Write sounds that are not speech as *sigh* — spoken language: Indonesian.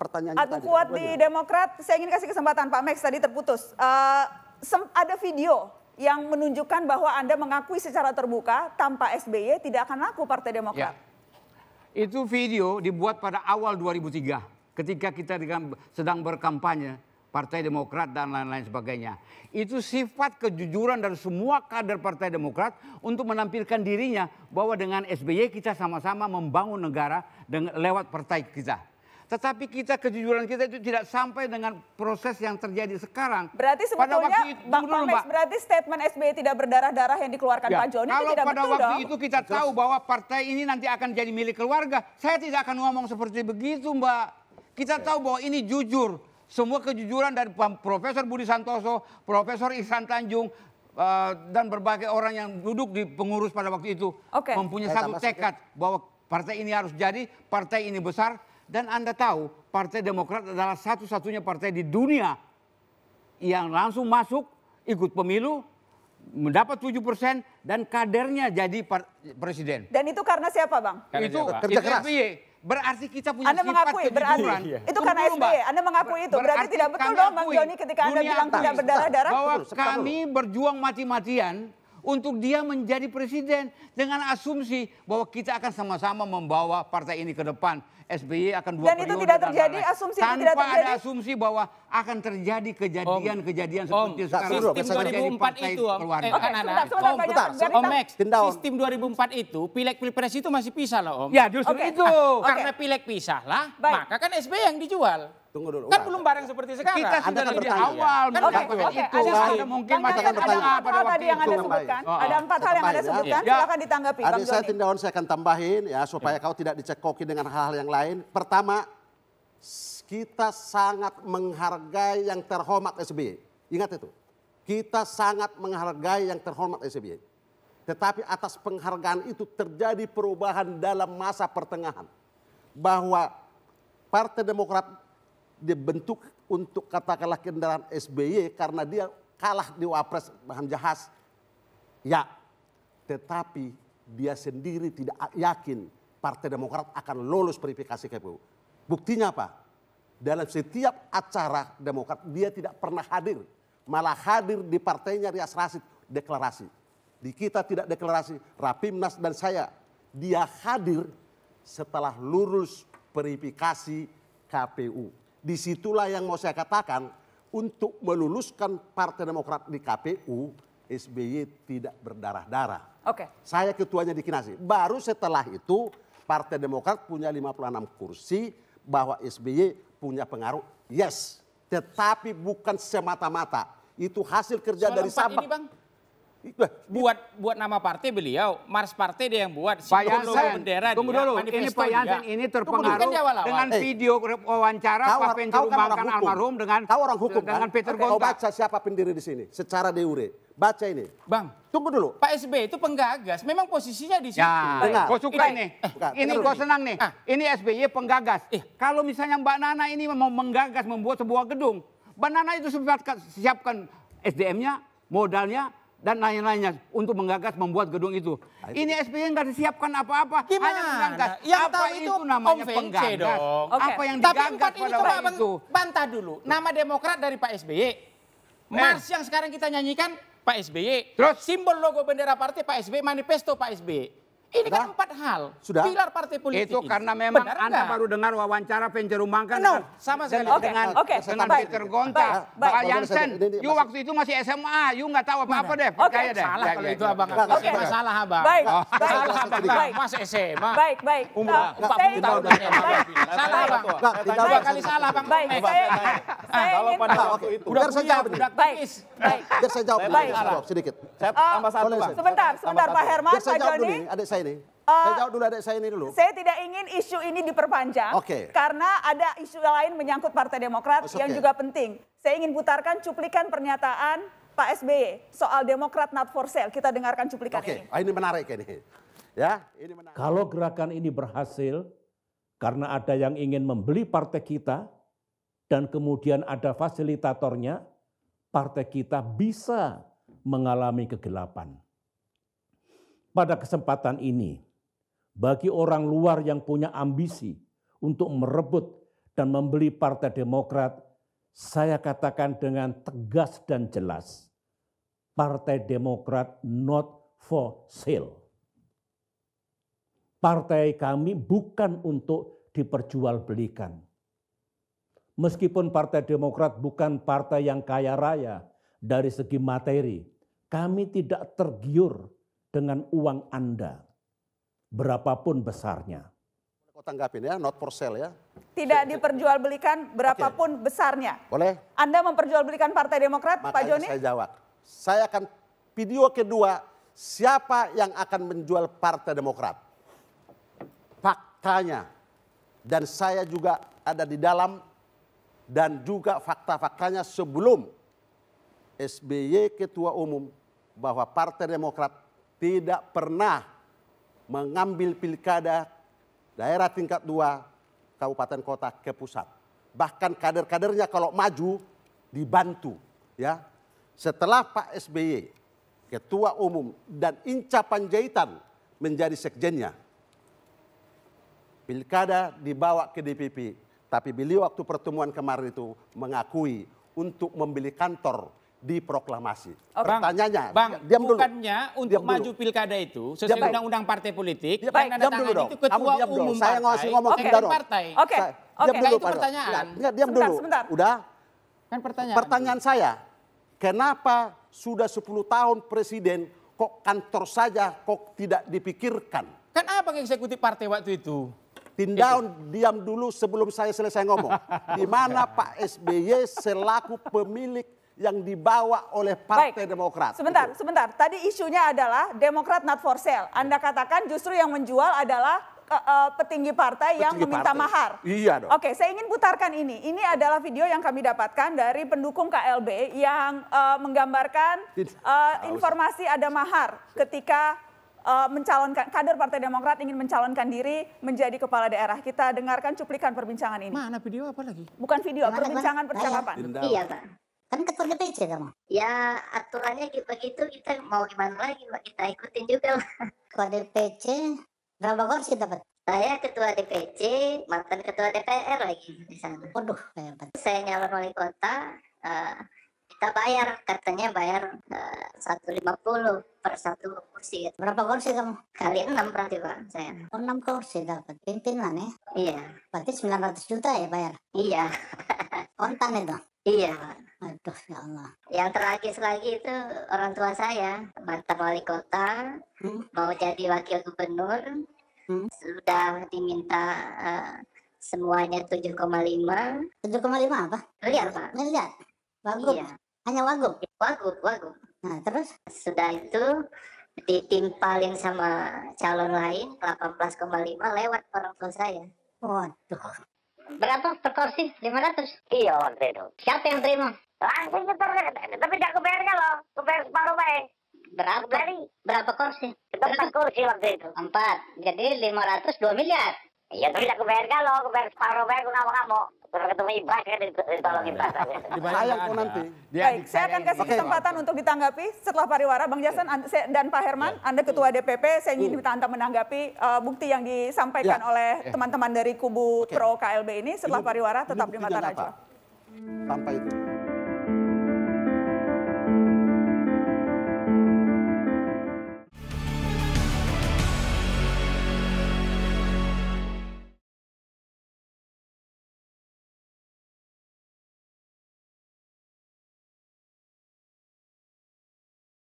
pertanyaan Aku kuat di Demokrat, saya ingin kasih kesempatan Pak Max tadi terputus. Uh, ada video yang menunjukkan bahwa Anda mengakui secara terbuka tanpa SBY tidak akan laku Partai Demokrat. Ya. Itu video dibuat pada awal 2003 ketika kita sedang berkampanye Partai Demokrat dan lain-lain sebagainya. Itu sifat kejujuran dari semua kader Partai Demokrat untuk menampilkan dirinya bahwa dengan SBY kita sama-sama membangun negara dengan, lewat partai kita. Tetapi kita kejujuran kita itu tidak sampai dengan proses yang terjadi sekarang. Berarti sebetulnya pada waktu itu, Bang dulu, Mbak. berarti statement SBY tidak berdarah-darah yang dikeluarkan ya, Pak Joni kalau itu tidak pada waktu dong. itu kita Terus. tahu bahwa partai ini nanti akan jadi milik keluarga, saya tidak akan ngomong seperti begitu, Mbak. Kita ya. tahu bahwa ini jujur. Semua kejujuran dari Profesor Budi Santoso, Profesor Ihsan Tanjung, eh, dan berbagai orang yang duduk di pengurus pada waktu itu okay. mempunyai satu tekad bahwa partai ini harus jadi, partai ini besar, dan Anda tahu Partai Demokrat adalah satu-satunya partai di dunia yang langsung masuk ikut pemilu mendapat 7 persen dan kadernya jadi presiden. Dan itu karena siapa bang? Karena itu siapa? kerja keras. Berarti kita punya Anda mengakui, berarti iya, iya. itu karena SBY. Anda mengakui itu. Berarti, berarti tidak betul dong Bang Joni ketika Anda bilang tidak berdarah-darah. Bahwa kami berjuang mati-matian untuk dia menjadi presiden dengan asumsi bahwa kita akan sama-sama membawa partai ini ke depan. SBY akan dua Dan periode. Dan itu tidak terjadi, asumsi tanpa tidak terjadi. ada asumsi bahwa akan terjadi kejadian-kejadian seperti om, sekarang. Sistem 2004 itu, Om. Eh, okay, anak, sebentar, sebentar, om, om Max, sistem 2004 itu, pilek pilpres itu masih pisah loh, Om. Ya, justru okay. itu. Ah, okay. Karena pilek pisah lah, Baik. maka kan SBY yang dijual. Tunggu dulu. Kan belum barang seperti sekarang. Kita sudah dari awal kan melakukan itu. Ada mungkin masyarakat bertanya pada waktu yang Anda sebutkan. Ada oh, oh. empat hal yang Anda sebutkan. Ya. Silakan ditanggapi. Adik saya tindakan saya akan tambahin ya supaya iya. kau tidak dicekoki dengan hal-hal yang lain. Pertama, kita sangat menghargai yang terhormat SBY. Ingat itu. Kita sangat menghargai yang terhormat SBY. Tetapi atas penghargaan itu terjadi perubahan dalam masa pertengahan. Bahwa Partai Demokrat dibentuk untuk katakanlah kendaraan SBY karena dia kalah di Wapres bahan jahas. Ya, tetapi dia sendiri tidak yakin Partai Demokrat akan lolos verifikasi KPU. Buktinya apa? Dalam setiap acara Demokrat dia tidak pernah hadir. Malah hadir di partainya Rias Rasid deklarasi. Di kita tidak deklarasi, Rapimnas dan saya. Dia hadir setelah lurus verifikasi KPU. Disitulah yang mau saya katakan, untuk meluluskan Partai Demokrat di KPU, SBY tidak berdarah-darah. Oke. Okay. Saya ketuanya di Kinasi. Baru setelah itu Partai Demokrat punya 56 kursi, bahwa SBY punya pengaruh, yes. Tetapi bukan semata-mata. Itu hasil kerja Soal dari Sabang. Ini bang, buat buat nama partai beliau, Mars Partai dia yang buat, Pak Yansen, bendera tunggu dulu, ini Pak Yansen ini terpengaruh kan dengan hey. video wawancara kau, Pak Pencer kan almarhum dengan kau orang hukum dengan kan? Peter okay. Kau baca siapa pendiri di sini secara deure. Baca ini. Bang. Tunggu dulu. Pak SB itu penggagas. Memang posisinya di sini Ya, Dengar. Kau suka ini. Eh, Bukan, ini kau senang nih. Ah. Ini SBY penggagas. Eh. Kalau misalnya Mbak Nana ini mau menggagas membuat sebuah gedung. Mbak Nana itu siapkan, siapkan SDM-nya, modalnya, dan lain-lainnya untuk menggagas membuat gedung itu. Nah, ini SBY nggak disiapkan apa-apa, hanya menggagas. Nah, yang apa itu, itu namanya Om penggagas? Dong. Okay. Apa yang Tapi empat ini coba itu. bantah dulu. Nama Demokrat dari Pak SBY. Eh. Mars yang sekarang kita nyanyikan Pak SBY. Terus simbol logo bendera partai Pak SBY, manifesto Pak SBY. Ini Sudah? kan empat hal. Sudah. Pilar partai politik. Itu karena memang Benar Anda enggak? baru dengar wawancara Penjerumang kan. No, sama sekali. Okay. Dengan, okay. dengan okay. Peter Gonta. Pak Jansen, you waktu itu masih SMA. You enggak tahu apa-apa nah. deh. Percaya okay. deh. Salah kalau itu abang. Okay. Okay. Salah abang. Baik. Oh. Salah abang. Mas SMA. Baik, baik. Umur 40 tahun. Salah abang. Saya kali salah abang. Baik. Kalau pada nah, waktu itu. Biar saya jawab. Baik. Biar saya jawab sedikit. Saya tambah satu. Sebentar, sebentar Pak Herman, Pak Joni. Ada saya ini? Uh, saya jawab dulu adik saya ini dulu. Saya tidak ingin isu ini diperpanjang. Okay. Karena ada isu lain menyangkut Partai Demokrat okay. yang juga penting. Saya ingin putarkan cuplikan pernyataan Pak SBY soal Demokrat not for sale. Kita dengarkan cuplikan okay. ini. Oke, oh, ah, ini menarik ini. Ya, ini menarik. Kalau gerakan ini berhasil karena ada yang ingin membeli partai kita dan kemudian ada fasilitatornya, partai kita bisa mengalami kegelapan pada kesempatan ini bagi orang luar yang punya ambisi untuk merebut dan membeli Partai Demokrat, saya katakan dengan tegas dan jelas, Partai Demokrat not for sale. Partai kami bukan untuk diperjualbelikan. Meskipun Partai Demokrat bukan partai yang kaya raya dari segi materi, kami tidak tergiur dengan uang Anda, berapapun besarnya. Kau tanggapin ya, not for sale ya. Tidak diperjualbelikan berapapun okay. besarnya. Boleh. Anda memperjualbelikan Partai Demokrat, Makanya Pak Joni? saya jawab. Saya akan video kedua, siapa yang akan menjual Partai Demokrat? Faktanya. Dan saya juga ada di dalam dan juga fakta-faktanya sebelum SBY ketua umum bahwa Partai Demokrat tidak pernah mengambil pilkada daerah tingkat dua kabupaten kota ke pusat. Bahkan kader-kadernya kalau maju dibantu ya. Setelah Pak SBY ketua umum dan Inca Panjaitan menjadi sekjennya. Pilkada dibawa ke DPP, tapi beliau waktu pertemuan kemarin itu mengakui untuk membeli kantor di proklamasi. Okay. Pertanyaannya, Bang, diam dulu. untuk diam maju dulu. pilkada itu sesuai undang-undang partai politik diam, yang diam dulu dong. itu ketua diam umum dong. Saya partai. Saya ngomong okay. dong. Partai. Oke. Okay. Oke. Okay. Dulu, itu pertanyaan. Enggak, diam dulu. Sebentar. Udah. Kan pertanyaan. Pertanyaan dulu. saya, kenapa sudah 10 tahun presiden kok kantor saja kok tidak dipikirkan? Kan apa yang eksekutif partai waktu itu. Tindaun diam dulu sebelum saya selesai ngomong. *laughs* Di mana Pak SBY selaku pemilik yang dibawa oleh Partai Baik. Demokrat. Sebentar, gitu. sebentar. Tadi isunya adalah Demokrat not for sale. Anda katakan justru yang menjual adalah uh, uh, petinggi partai petinggi yang meminta partai. mahar. Iya dong. Oke, saya ingin putarkan ini. Ini adalah video yang kami dapatkan dari pendukung KLB yang uh, menggambarkan uh, informasi ada mahar ketika uh, mencalonkan kader Partai Demokrat ingin mencalonkan diri menjadi kepala daerah. Kita dengarkan cuplikan perbincangan ini. Mana video apa lagi? Bukan video, perbincangan percakapan. Iya, Pak kan ketua DPC kamu ya aturannya begitu kita mau gimana lagi kita ikutin juga lah ketua DPC berapa kursi dapat saya ketua DPC mantan ketua DPR lagi di sana waduh hebat saya nyalon wali kota uh, kita bayar katanya bayar eh, satu lima puluh per satu kursi berapa kursi kamu kali enam berarti pak saya oh, enam kursi dapat pimpinan ya iya berarti sembilan ratus juta ya bayar iya kontan itu Iya, aduh ya Allah. Yang terakhir lagi itu orang tua saya, mantan wali kota, hmm? mau jadi wakil gubernur, hmm? sudah diminta uh, semuanya 7,5. 7,5 apa? Miliar, Pak. Miliar? Wagub? Iya. Hanya wagub? Wagub, wagub. Nah, terus? Sudah itu ditimpalin sama calon lain 18,5 lewat orang tua saya. Waduh berapa per kursi? 500? Iya waktu itu. Siapa yang terima? Langsung nyetor, kan? tapi gak kebayarnya kan loh. kebayar separuh baik. Berapa? Berapa kursi? Empat kursi waktu itu. Empat. Jadi 500 2 miliar. Iya, tapi aku bayar kalau aku bayar separuh bayar aku nggak mau. Terus ketemu Ibas kan ditolong Ibas. Sayang Ayo Baik, saya akan kasih kesempatan untuk ditanggapi setelah pariwara. Bang Jason iya. dan Pak Herman, iya. Anda Ketua iya. DPP, saya ingin minta Anda menanggapi uh, bukti yang disampaikan oleh teman-teman dari kubu Pro KLB ini setelah pariwara tetap di mata Raja. Sampai itu.